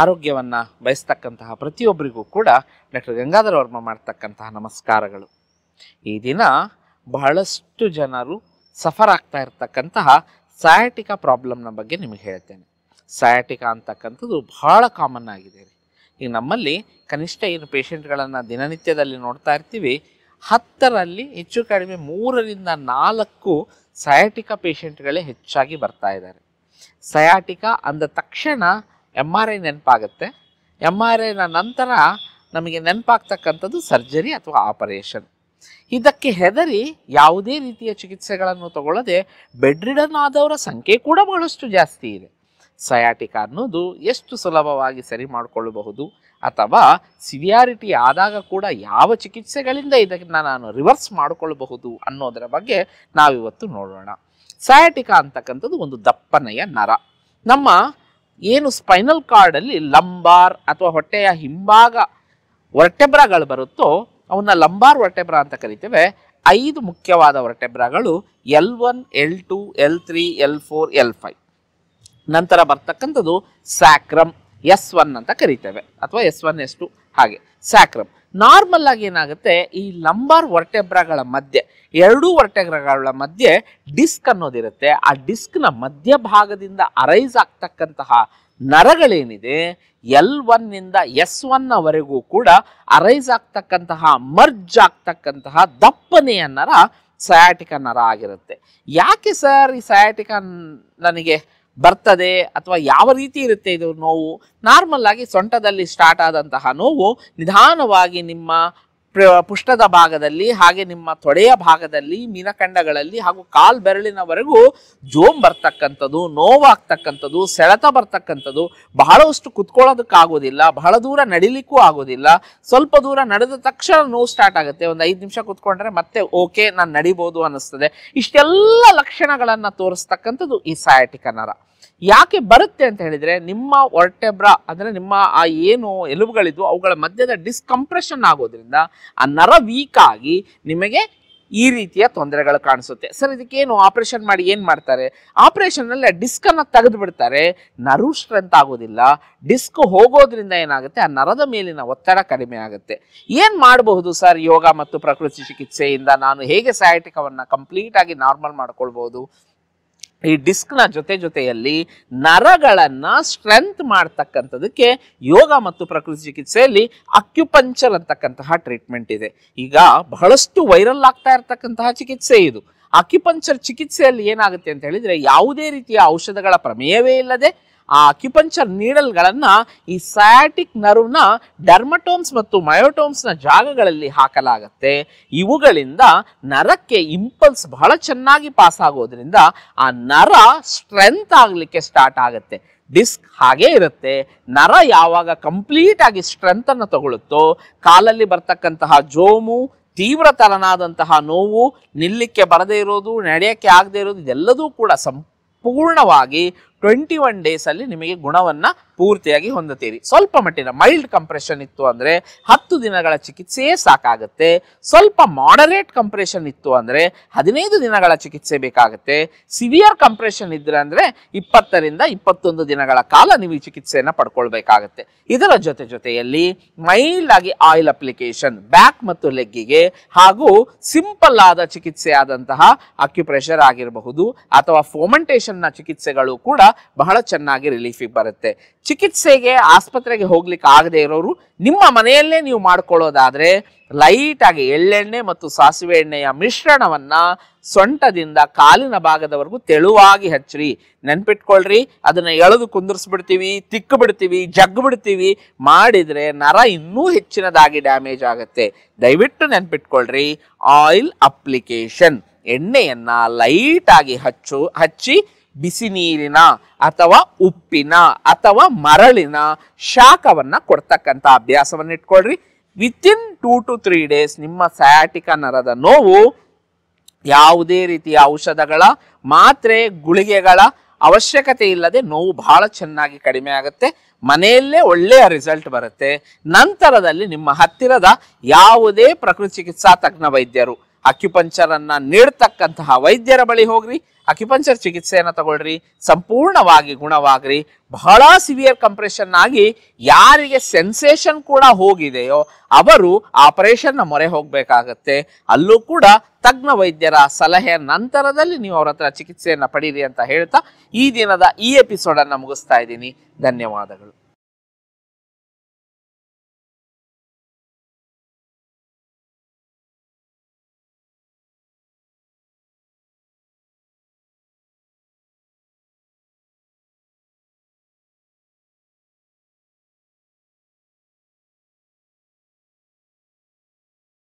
ಆರೋಗ್ಯವನ್ನು ಬಯಸ್ತಕ್ಕಂತಹ ಪ್ರತಿಯೊಬ್ಬರಿಗೂ ಕೂಡ ಡಾಕ್ಟರ್ ಗಂಗಾಧರ ವರ್ಮ ಮಾಡ್ತಕ್ಕಂತಹ ನಮಸ್ಕಾರಗಳು ಈ ದಿನ ಬಹಳಷ್ಟು ಜನರು ಸಫರ್ ಆಗ್ತಾ ಇರತಕ್ಕಂತಹ ಸಯಾಟಿಕಾ ಪ್ರಾಬ್ಲಮ್ನ ಬಗ್ಗೆ ನಿಮಗೆ ಹೇಳ್ತೇನೆ ಸಯಾಟಿಕಾ ಅಂತಕ್ಕಂಥದ್ದು ಬಹಳ ಕಾಮನ್ ಆಗಿದೆ ರೀ ಈಗ ನಮ್ಮಲ್ಲಿ ಕನಿಷ್ಠ ಏನು ಪೇಷೆಂಟ್ಗಳನ್ನು ದಿನನಿತ್ಯದಲ್ಲಿ ನೋಡ್ತಾ ಇರ್ತೀವಿ ಹತ್ತರಲ್ಲಿ ಹೆಚ್ಚು ಕಡಿಮೆ ಮೂರರಿಂದ ನಾಲ್ಕು ಸಯಾಟಿಕಾ ಪೇಷೆಂಟ್ಗಳೇ ಹೆಚ್ಚಾಗಿ ಬರ್ತಾ ಇದ್ದಾರೆ ಸಯಾಟಿಕ ಅಂದ ತಕ್ಷಣ ಎಮ್ ಆರ್ ಐ ನೆನಪಾಗುತ್ತೆ ಎಮ್ ಆರ್ ಐನ ನಂತರ ನಮಗೆ ನೆನಪಾಗ್ತಕ್ಕಂಥದ್ದು ಸರ್ಜರಿ ಅಥವಾ ಆಪರೇಷನ್ ಇದಕ್ಕೆ ಹೆದರಿ ಯಾವುದೇ ರೀತಿಯ ಚಿಕಿತ್ಸೆಗಳನ್ನು ತಗೊಳ್ಳದೆ ಬೆಡ್ರಿಡನ್ ಆದವರ ಸಂಖ್ಯೆ ಕೂಡ ಬಹಳಷ್ಟು ಜಾಸ್ತಿ ಇದೆ ಸಯಾಟಿಕ ಅನ್ನೋದು ಎಷ್ಟು ಸುಲಭವಾಗಿ ಸರಿ ಮಾಡಿಕೊಳ್ಳಬಹುದು ಅಥವಾ ಸಿವಿಯಾರಿಟಿ ಆದಾಗ ಕೂಡ ಯಾವ ಚಿಕಿತ್ಸೆಗಳಿಂದ ಇದನ್ನು ನಾನು ರಿವರ್ಸ್ ಮಾಡಿಕೊಳ್ಳಬಹುದು ಅನ್ನೋದರ ಬಗ್ಗೆ ನಾವಿವತ್ತು ನೋಡೋಣ ಸಯಾಟಿಕ ಅಂತಕ್ಕಂಥದ್ದು ಒಂದು ದಪ್ಪನೆಯ ನರ ನಮ್ಮ ಏನು ಸ್ಪೈನಲ್ ಕಾರ್ಡಲ್ಲಿ ಲಂಬಾರ್ ಅಥವಾ ಹೊಟ್ಟೆಯ ಹಿಂಭಾಗ ವರ್ಟೆಬ್ರಾಗಳು ಬರುತ್ತೋ ಅವನ್ನ ಲಂಬಾರ್ ವರ್ಟೆಬ್ರಾ ಅಂತ ಕರಿತೇವೆ ಐದು ಮುಖ್ಯವಾದ ಹೊರಟೆಬ್ರಾಗಳು L one L two L three L four L five ನಂತರ ಬರ್ತಕ್ಕಂಥದ್ದು ಸ್ಯಾಕ್ರಮ್ ಎಸ್ ಒನ್ ಅಂತ ಕರಿತೇವೆ ಅಥವಾ ಎಸ್ ಒನ್ ಎಸ್ ಟು ಹಾಗೆ ಸ್ಯಾಕ್ರಮ್ ನಾರ್ಮಲ್ ಆಗಿ ಏನಾಗುತ್ತೆ ಈ ಲಂಬಾರ್ ವರ್ಟೆಬ್ರಗಳ ಮಧ್ಯೆ ಎರಡೂ ವರ್ಟೆಬ್ರಗಳ ಮಧ್ಯೆ ಡಿಸ್ಕ್ ಅನ್ನೋದಿರುತ್ತೆ ಆ ಡಿಸ್ಕ್ನ ಮಧ್ಯಭಾಗದಿಂದ ಅರೈಸ್ ಆಗ್ತಕ್ಕಂತಹ ನರಗಳೇನಿದೆ ಎಲ್ ಒನ್ನಿಂದ ಎಸ್ ಒನ್ನವರೆಗೂ ಕೂಡ ಅರೈಸ್ ಆಗ್ತಕ್ಕಂತಹ ಮರ್ಜ್ ಆಗ್ತಕ್ಕಂತಹ ದಪ್ಪನೆಯ ನರ ಸಯಾಟಿಕ ನರ ಆಗಿರುತ್ತೆ ಯಾಕೆ ಸರ್ ಈ ಸಯಾಟಿಕ ನನಗೆ ಬರ್ತದೆ ಅಥವಾ ಯಾವ ರೀತಿ ಇರುತ್ತೆ ಇದು ನೋವು ನಾರ್ಮಲ್ ಆಗಿ ಸೊಂಟದಲ್ಲಿ ಸ್ಟಾರ್ಟ್ ಆದಂತಹ ನೋವು ನಿಧಾನವಾಗಿ ನಿಮ್ಮ ಪುಷ್ಟದ ಭಾಗದಲ್ಲಿ ಹಾಗೆ ನಿಮ್ಮ ತೊಡೆಯ ಭಾಗದಲ್ಲಿ ಮೀನಖಂಡಗಳಲ್ಲಿ ಹಾಗೂ ಕಾಲ್ ಬೆರಳಿನವರೆಗೂ ಜೋಮ್ ಬರ್ತಕ್ಕಂಥದ್ದು ನೋವಾಗ್ತಕ್ಕಂಥದ್ದು ಸೆಳೆತ ಬರ್ತಕ್ಕಂಥದ್ದು ಬಹಳಷ್ಟು ಕುತ್ಕೊಳ್ಳೋದಕ್ಕಾಗೋದಿಲ್ಲ ಬಹಳ ದೂರ ನಡಿಲಿಕ್ಕೂ ಆಗೋದಿಲ್ಲ ಸ್ವಲ್ಪ ದೂರ ನಡೆದ ತಕ್ಷಣ ನೋವು ಸ್ಟಾರ್ಟ್ ಆಗುತ್ತೆ ಒಂದು ಐದು ನಿಮಿಷ ಕುತ್ಕೊಂಡ್ರೆ ಮತ್ತೆ ಓಕೆ ನಾನು ನಡಿಬೋದು ಅನ್ನಿಸ್ತದೆ ಇಷ್ಟೆಲ್ಲ ಲಕ್ಷಣಗಳನ್ನು ತೋರಿಸ್ತಕ್ಕಂಥದ್ದು ಈ ಸಯಾಟಿಕ ನರ ಯಾಕೆ ಬರುತ್ತೆ ಅಂತ ಹೇಳಿದರೆ ನಿಮ್ಮ ಒರ್ಟೆಬ್ರ ಅಂದರೆ ನಿಮ್ಮ ಆ ಏನು ಎಲುಬುಗಳಿದ್ವು ಅವುಗಳ ಮಧ್ಯದ ಡಿಸ್ಕಂಪ್ರೆಷನ್ ಆಗೋದ್ರಿಂದ ಆ ನರ ವೀಕ್ ಆಗಿ ನಿಮಗೆ ಈ ರೀತಿಯ ತೊಂದರೆಗಳು ಕಾಣಿಸುತ್ತೆ ಸರ್ ಇದಕ್ಕೇನು ಆಪರೇಷನ್ ಮಾಡಿ ಏನು ಮಾಡ್ತಾರೆ ಡಿಸ್ಕ್ ಡಿಸ್ಕನ್ನು ತೆಗೆದು ಬಿಡ್ತಾರೆ ನರು ಸ್ಟ್ರೆಂತ್ ಆಗೋದಿಲ್ಲ ಡಿಸ್ಕ್ ಹೋಗೋದ್ರಿಂದ ಏನಾಗುತ್ತೆ ಆ ನರದ ಮೇಲಿನ ಒತ್ತಡ ಕಡಿಮೆ ಆಗುತ್ತೆ ಏನು ಮಾಡಬಹುದು ಸರ್ ಯೋಗ ಮತ್ತು ಪ್ರಕೃತಿ ಚಿಕಿತ್ಸೆಯಿಂದ ನಾನು ಹೇಗೆ ಕಂಪ್ಲೀಟ್ ಕಂಪ್ಲೀಟಾಗಿ ನಾರ್ಮಲ್ ಮಾಡ್ಕೊಳ್ಬೋದು ಈ ಡಿಸ್ಕ್ನ ಜೊತೆ ಜೊತೆಯಲ್ಲಿ ನರಗಳನ್ನು ಸ್ಟ್ರೆಂತ್ ಮಾಡ್ತಕ್ಕಂಥದಕ್ಕೆ ಯೋಗ ಮತ್ತು ಪ್ರಕೃತಿ ಚಿಕಿತ್ಸೆಯಲ್ಲಿ ಅಕ್ಯುಪಂಚರ್ ಅಂತಕ್ಕಂತಹ ಟ್ರೀಟ್ಮೆಂಟ್ ಇದೆ ಈಗ ಬಹಳಷ್ಟು ವೈರಲ್ ಆಗ್ತಾ ಇರತಕ್ಕಂತಹ ಚಿಕಿತ್ಸೆ ಇದು ಅಕ್ಯುಪಂಚರ್ ಚಿಕಿತ್ಸೆಯಲ್ಲಿ ಏನಾಗುತ್ತೆ ಅಂತ ಹೇಳಿದ್ರೆ ಯಾವುದೇ ರೀತಿಯ ಔಷಧಗಳ ಪ್ರಮೇಯವೇ ಇಲ್ಲದೆ ಆ ಅಕ್ಯುಪಂಚರ್ ನೀಡಲ್ಗಳನ್ನು ಈ ಸಯಾಟಿಕ್ ನರ್ವ್ನ ಡರ್ಮಟೋಮ್ಸ್ ಮತ್ತು ಮಯೋಟೋಮ್ಸ್ನ ಜಾಗಗಳಲ್ಲಿ ಹಾಕಲಾಗತ್ತೆ ಇವುಗಳಿಂದ ನರಕ್ಕೆ ಇಂಪಲ್ಸ್ ಬಹಳ ಚೆನ್ನಾಗಿ ಪಾಸ್ ಆಗೋದ್ರಿಂದ ಆ ನರ ಸ್ಟ್ರೆಂತ್ ಆಗಲಿಕ್ಕೆ ಸ್ಟಾರ್ಟ್ ಆಗುತ್ತೆ ಡಿಸ್ಕ್ ಹಾಗೇ ಇರುತ್ತೆ ನರ ಯಾವಾಗ ಕಂಪ್ಲೀಟ್ ಆಗಿ ಅನ್ನು ತಗೊಳ್ಳುತ್ತೋ ಕಾಲಲ್ಲಿ ಬರ್ತಕ್ಕಂತಹ ಜೋಮು ತೀವ್ರತರನಾದಂತಹ ನೋವು ನಿಲ್ಲಿಕ್ಕೆ ಬರದೇ ಇರೋದು ನಡೆಯಕ್ಕೆ ಆಗದೇ ಇರೋದು ಇದೆಲ್ಲದೂ ಕೂಡ ಸಂಪೂರ್ಣವಾಗಿ ಟ್ವೆಂಟಿ ಒನ್ ಡೇಸಲ್ಲಿ ನಿಮಗೆ ಗುಣವನ್ನು ಪೂರ್ತಿಯಾಗಿ ಹೊಂದುತ್ತೀರಿ ಸ್ವಲ್ಪ ಮಟ್ಟಿನ ಮೈಲ್ಡ್ ಕಂಪ್ರೆಷನ್ ಇತ್ತು ಅಂದರೆ ಹತ್ತು ದಿನಗಳ ಚಿಕಿತ್ಸೆಯೇ ಸಾಕಾಗುತ್ತೆ ಸ್ವಲ್ಪ ಮಾಡರೇಟ್ ಕಂಪ್ರೆಷನ್ ಇತ್ತು ಅಂದರೆ ಹದಿನೈದು ದಿನಗಳ ಚಿಕಿತ್ಸೆ ಬೇಕಾಗುತ್ತೆ ಸಿವಿಯರ್ ಕಂಪ್ರೆಷನ್ ಇದ್ರೆ ಅಂದರೆ ಇಪ್ಪತ್ತರಿಂದ ಇಪ್ಪತ್ತೊಂದು ದಿನಗಳ ಕಾಲ ನೀವು ಈ ಚಿಕಿತ್ಸೆಯನ್ನು ಪಡ್ಕೊಳ್ಬೇಕಾಗತ್ತೆ ಇದರ ಜೊತೆ ಜೊತೆಯಲ್ಲಿ ಮೈಲ್ಡ್ ಆಗಿ ಆಯಿಲ್ ಅಪ್ಲಿಕೇಶನ್ ಬ್ಯಾಕ್ ಮತ್ತು ಲೆಗ್ಗಿಗೆ ಹಾಗೂ ಸಿಂಪಲ್ ಆದ ಚಿಕಿತ್ಸೆ ಆದಂತಹ ಅಕ್ಯುಪ್ರೆಷರ್ ಆಗಿರಬಹುದು ಅಥವಾ ಫೋಮೆಂಟೇಷನ್ನ ಚಿಕಿತ್ಸೆಗಳು ಕೂಡ ಬಹಳ ಚೆನ್ನಾಗಿ ರಿಲೀಫಿಗೆ ಬರುತ್ತೆ ಚಿಕಿತ್ಸೆಗೆ ಆಸ್ಪತ್ರೆಗೆ ಹೋಗ್ಲಿಕ್ಕೆ ಆಗದೆ ಇರೋರು ನಿಮ್ಮ ಮನೆಯಲ್ಲೇ ನೀವು ಮಾಡ್ಕೊಳ್ಳೋದಾದ್ರೆ ಲೈಟ್ ಆಗಿ ಎಳ್ಳೆಣ್ಣೆ ಮತ್ತು ಸಾಸಿವೆ ಎಣ್ಣೆಯ ಮಿಶ್ರಣವನ್ನ ಸೊಂಟದಿಂದ ಕಾಲಿನ ಭಾಗದವರೆಗೂ ತೆಳುವಾಗಿ ಹಚ್ಚ್ರಿ ನೆನ್ಪಿಟ್ಕೊಳ್ರಿ ಅದನ್ನ ಎಳೆದು ಕುಂದಿರ್ಸ್ಬಿಡ್ತೀವಿ ತಿಕ್ಕು ಬಿಡ್ತೀವಿ ಜಗ್ ಬಿಡ್ತೀವಿ ಮಾಡಿದ್ರೆ ನರ ಇನ್ನೂ ಹೆಚ್ಚಿನದಾಗಿ ಡ್ಯಾಮೇಜ್ ಆಗುತ್ತೆ ದಯವಿಟ್ಟು ನೆನ್ಪಿಟ್ಕೊಳ್ರಿ ಆಯಿಲ್ ಅಪ್ಲಿಕೇಶನ್ ಎಣ್ಣೆಯನ್ನ ಲೈಟ್ ಆಗಿ ಹಚ್ಚು ಹಚ್ಚಿ ಬಿಸಿ ನೀರಿನ ಅಥವಾ ಉಪ್ಪಿನ ಅಥವಾ ಮರಳಿನ ಶಾಖವನ್ನು ಕೊಡ್ತಕ್ಕಂಥ ಅಭ್ಯಾಸವನ್ನು ಇಟ್ಕೊಳ್ರಿ within two to three days ನಿಮ್ಮ ಸ್ಯಾಟಿಕ ನರದ ನೋವು ಯಾವುದೇ ರೀತಿಯ ಔಷಧಗಳ ಮಾತ್ರೆ ಗುಳಿಗೆಗಳ ಅವಶ್ಯಕತೆ ಇಲ್ಲದೆ ನೋವು ಬಹಳ ಚೆನ್ನಾಗಿ ಕಡಿಮೆ ಆಗುತ್ತೆ ಮನೆಯಲ್ಲೇ ಒಳ್ಳೆಯ ರಿಸಲ್ಟ್ ಬರುತ್ತೆ ನಂತರದಲ್ಲಿ ನಿಮ್ಮ ಹತ್ತಿರದ ಯಾವುದೇ ಪ್ರಕೃತಿ ಚಿಕಿತ್ಸಾ ತಜ್ಞ ವೈದ್ಯರು ಅಕ್ಯುಪಂಚರ್ ಅನ್ನ ನೀಡ್ತಕ್ಕಂತಹ ವೈದ್ಯರ ಬಳಿ ಹೋಗ್ರಿ ಅಕ್ಯುಪಂಚರ್ ಚಿಕಿತ್ಸೆಯನ್ನು ತಗೊಳ್ರಿ ಸಂಪೂರ್ಣವಾಗಿ ಗುಣವಾಗ್ರಿ ಬಹಳ ಸಿವಿಯರ್ ಕಂಪ್ರೆಷನ್ ಆಗಿ ಯಾರಿಗೆ ಸೆನ್ಸೇಷನ್ ಕೂಡ ಹೋಗಿದೆಯೋ ಅವರು ಆಪರೇಷನ್ನ ಮೊರೆ ಹೋಗ್ಬೇಕಾಗತ್ತೆ ಅಲ್ಲೂ ಕೂಡ ತಜ್ಞ ವೈದ್ಯರ ಸಲಹೆಯ ನಂತರದಲ್ಲಿ ನೀವು ಅವರ ಹತ್ರ ಚಿಕಿತ್ಸೆಯನ್ನು ಪಡೀರಿ ಅಂತ ಹೇಳ್ತಾ ಈ ದಿನದ ಈ ಎಪಿಸೋಡನ್ನು ಮುಗಿಸ್ತಾ ಇದ್ದೀನಿ ಧನ್ಯವಾದಗಳು